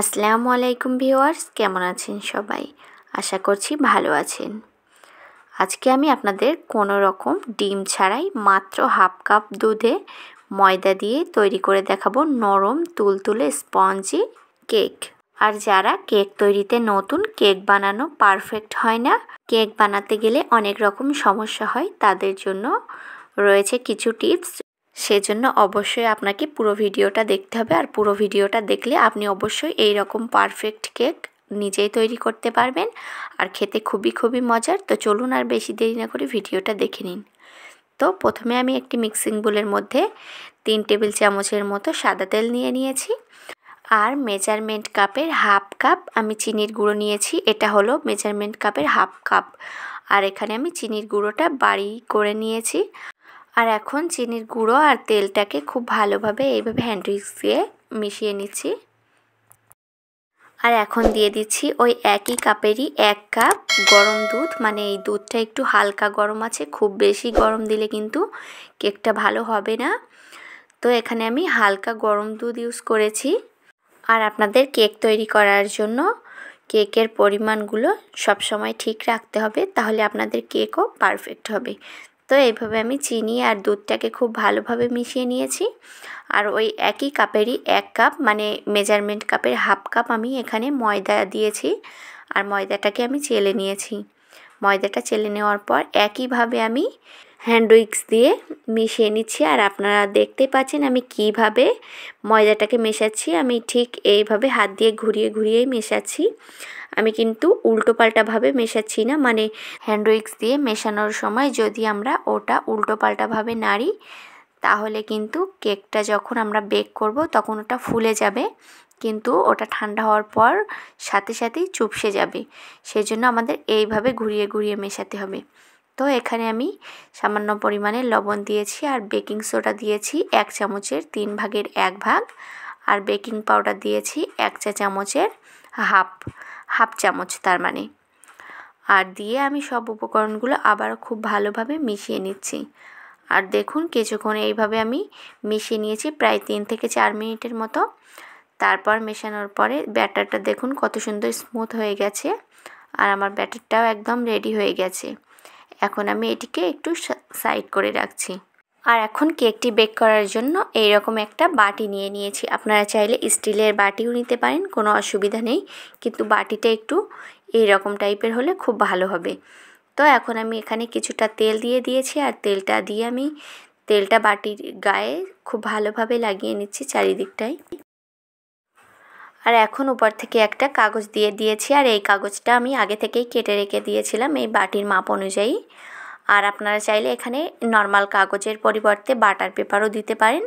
আসসালামু আলাইকুম ভিউয়ার্স কেমন আছেন সবাই আশা করছি ভালো আছেন আজকে আমি আপনাদের কোনো রকম ডিম ছাড়াই মাত্র হাফ কাপ দুধে ময়দা দিয়ে তৈরি করে দেখাবো নরম তুলতুলে স্পঞ্জি কেক আর যারা কেক তৈরিতে নতুন কেক বানানো পারফেক্ট হয় না কেক বানাতে গেলে অনেক রকম সমস্যা হয় তাদের জন্য রয়েছে কিছু টিপস সেজন্য অবশ্যই আপনাকে পুরো ভিডিওটা দেখতে হবে আর পুরো ভিডিওটা দেখলে আপনি অবশ্যই এই রকম পারফেক্ট কেক নিজেই তৈরি করতে পারবেন আর খেতে খুবই খুবই মজার তো চলুন আর বেশি দেরি না করে ভিডিওটা দেখে নিন তো প্রথমে আমি একটি মিক্সিং বোলের মধ্যে তিন টেবিল চামচের মতো সাদা তেল নিয়ে নিয়েছি আর মেজারমেন্ট কাপের হাফ কাপ আমি চিনির গুঁড়ো নিয়েছি এটা হলো মেজারমেন্ট কাপের হাফ কাপ আর এখানে আমি চিনির গুঁড়োটা বাড়ি করে নিয়েছি আর এখন চিনির গুঁড়ো আর তেলটাকে খুব ভালোভাবে এইভাবে হ্যান্ড উইক্স দিয়ে মিশিয়ে নিচ্ছি আর এখন দিয়ে দিচ্ছি ওই একই কাপেরই এক কাপ গরম দুধ মানে এই দুধটা একটু হালকা গরম আছে খুব বেশি গরম দিলে কিন্তু কেকটা ভালো হবে না তো এখানে আমি হালকা গরম দুধ ইউজ করেছি আর আপনাদের কেক তৈরি করার জন্য কেকের পরিমাণগুলো সবসময় ঠিক রাখতে হবে তাহলে আপনাদের কেকও পারফেক্ট হবে তো এইভাবে আমি চিনি আর দুধটাকে খুব ভালোভাবে মিশিয়ে নিয়েছি আর ওই একই কাপেরই এক কাপ মানে মেজারমেন্ট কাপের হাফ কাপ আমি এখানে ময়দা দিয়েছি আর ময়দাটাকে আমি চেলে নিয়েছি ময়দাটা চেলে নেওয়ার পর একইভাবে আমি হ্যান্ড উইক্স দিয়ে মিশিয়ে নিচ্ছি আর আপনারা দেখতে পাচ্ছেন আমি কিভাবে ময়দাটাকে মেশাচ্ছি আমি ঠিক এইভাবে হাত দিয়ে ঘুরিয়ে ঘুরিয়েই মেশাচ্ছি আমি কিন্তু উল্টোপাল্টাভাবে মেশাচ্ছি না মানে হ্যান্ড দিয়ে মেশানোর সময় যদি আমরা ওটা উল্টোপাল্টাভাবে নাড়ি তাহলে কিন্তু কেকটা যখন আমরা বেক করব তখন ওটা ফুলে যাবে কিন্তু ওটা ঠান্ডা হওয়ার পর সাথে সাথেই চুপসে যাবে সেই জন্য আমাদের এইভাবে ঘুরিয়ে ঘুরিয়ে মেশাতে হবে তো এখানে আমি সামান্য পরিমাণে লবণ দিয়েছি আর বেকিং সোডা দিয়েছি এক চামচের তিন ভাগের এক ভাগ আর বেকিং পাউডার দিয়েছি এক চা চামচের হাফ হাফ চামচ তার মানে আর দিয়ে আমি সব উপকরণগুলো আবার খুব ভালোভাবে মিশিয়ে নিচ্ছি আর দেখুন কিছুক্ষণ এইভাবে আমি মিশিয়ে নিয়েছি প্রায় তিন থেকে চার মিনিটের মতো তারপর মেশানোর পরে ব্যাটারটা দেখুন কত সুন্দর স্মুথ হয়ে গেছে আর আমার ব্যাটারটাও একদম রেডি হয়ে গেছে এখন আমি এটিকে একটু সাইড করে রাখছি আর এখন কেকটি বেক করার জন্য এই রকম একটা বাটি নিয়ে নিয়েছি আপনারা চাইলে স্টিলের বাটিও নিতে পারেন কোনো অসুবিধা নেই কিন্তু বাটিটা একটু এই রকম টাইপের হলে খুব ভালো হবে তো এখন আমি এখানে কিছুটা তেল দিয়ে দিয়েছি আর তেলটা দিয়ে আমি তেলটা বাটির গায়ে খুব ভালোভাবে লাগিয়ে নিচ্ছি চারিদিকটায় আর এখন উপর থেকে একটা কাগজ দিয়ে দিয়েছি আর এই কাগজটা আমি আগে থেকেই কেটে রেখে দিয়েছিলাম এই বাটির মাপ অনুযায়ী আর আপনারা চাইলে এখানে নর্মাল কাগজের পরিবর্তে বাটার পেপারও দিতে পারেন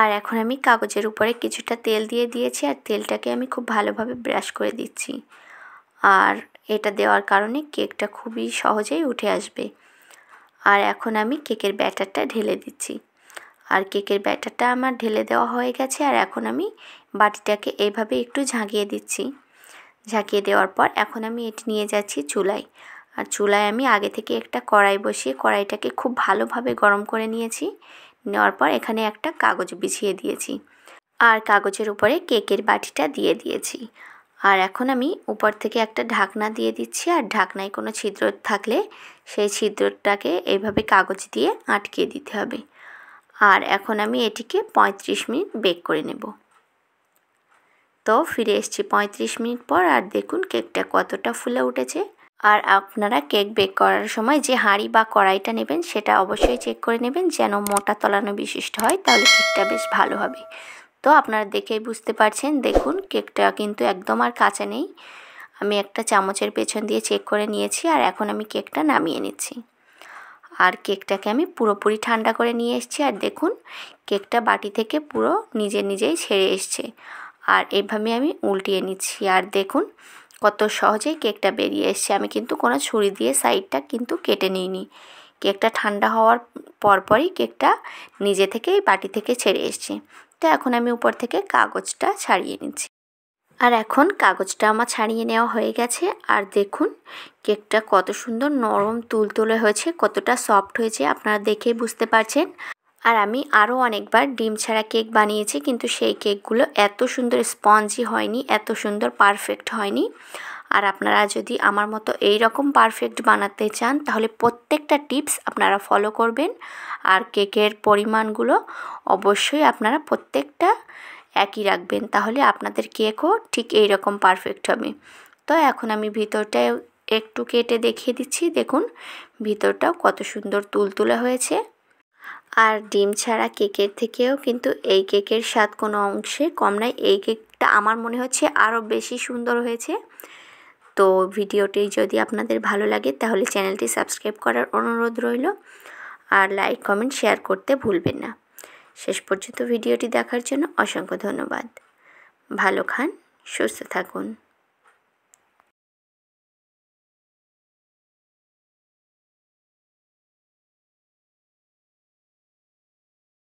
আর এখন আমি কাগজের উপরে কিছুটা তেল দিয়ে দিয়েছি আর তেলটাকে আমি খুব ভালোভাবে ব্রাশ করে দিচ্ছি আর এটা দেওয়ার কারণে কেকটা খুবই সহজেই উঠে আসবে আর এখন আমি কেকের ব্যাটারটা ঢেলে দিচ্ছি আর কেকের ব্যাটারটা আমার ঢেলে দেওয়া হয়ে গেছে আর এখন আমি বাটিটাকে এইভাবে একটু ঝাঁকিয়ে দিচ্ছি ঝাঁকিয়ে দেওয়ার পর এখন আমি এটি নিয়ে যাচ্ছি চুলায় আর চুলায় আমি আগে থেকে একটা কড়াই বসিয়ে কড়াইটাকে খুব ভালোভাবে গরম করে নিয়েছি নেওয়ার পর এখানে একটা কাগজ বিছিয়ে দিয়েছি আর কাগজের উপরে কেকের বাটিটা দিয়ে দিয়েছি আর এখন আমি উপর থেকে একটা ঢাকনা দিয়ে দিচ্ছি আর ঢাকনায় কোনো ছিদ্র থাকলে সেই ছিদ্রটাকে এইভাবে কাগজ দিয়ে আটকে দিতে হবে আর এখন আমি এটিকে ৩৫ মিনিট বেক করে নেব তো ফিরে এসছি ৩৫ মিনিট পর আর দেখুন কেকটা কতটা ফুলে উঠেছে আর আপনারা কেক বেক করার সময় যে হাঁড়ি বা কড়াইটা নেবেন সেটা অবশ্যই চেক করে নেবেন যেন মোটা তলানো বিশিষ্ট হয় তাহলে কেকটা বেশ ভালো হবে তো আপনারা দেখেই বুঝতে পারছেন দেখুন কেকটা কিন্তু একদম আর কাঁচা নেই আমি একটা চামচের পেছন দিয়ে চেক করে নিয়েছি আর এখন আমি কেকটা নামিয়ে নিচ্ছি আর কেকটাকে আমি পুরোপুরি ঠান্ডা করে নিয়ে এসেছি আর দেখুন কেকটা বাটি থেকে পুরো নিজে নিজেই ছেড়ে এসছে আর এভাবে আমি উল্টিয়ে নিচ্ছি আর দেখুন কত সহজেই কেকটা বেরিয়ে এসছে আমি কিন্তু কোনো ছুরি দিয়ে সাইডটা কিন্তু কেটে নিইনি কেকটা ঠান্ডা হওয়ার পরপরই কেকটা নিজে থেকেই বাটি থেকে ছেড়ে এসছে তো এখন আমি উপর থেকে কাগজটা ছাড়িয়ে নিচ্ছি আর এখন কাগজটা আমার ছাড়িয়ে নেওয়া হয়ে গেছে আর দেখুন কেকটা কত সুন্দর নরম তুলতুলে হয়েছে কতটা সফট হয়েছে আপনারা দেখেই বুঝতে পারছেন আর আমি আরও অনেকবার ডিম ছাড়া কেক বানিয়েছি কিন্তু সেই কেকগুলো এত সুন্দর স্পঞ্জি হয়নি এত সুন্দর পারফেক্ট হয়নি আর আপনারা যদি আমার মতো এই রকম পারফেক্ট বানাতে চান তাহলে প্রত্যেকটা টিপস আপনারা ফলো করবেন আর কেকের পরিমাণগুলো অবশ্যই আপনারা প্রত্যেকটা একই রাখবেন তাহলে আপনাদের কেকও ঠিক এই রকম পারফেক্ট হবে তো এখন আমি ভিতরটা একটু কেটে দেখিয়ে দিচ্ছি দেখুন ভিতরটাও কত সুন্দর তুলতুলা হয়েছে আর ডিম ছাড়া কেকের থেকেও কিন্তু এই কেকের স্বাদ কোনো অংশে কম নয় এই কেকটা আমার মনে হচ্ছে আরও বেশি সুন্দর হয়েছে তো ভিডিওটি যদি আপনাদের ভালো লাগে তাহলে চ্যানেলটি সাবস্ক্রাইব করার অনুরোধ রইল আর লাইক কমেন্ট শেয়ার করতে ভুলবেন না শেষ পর্যন্ত ভিডিওটি দেখার জন্য অসংখ্য ধন্যবাদ ভালো খান সুস্থ থাকুন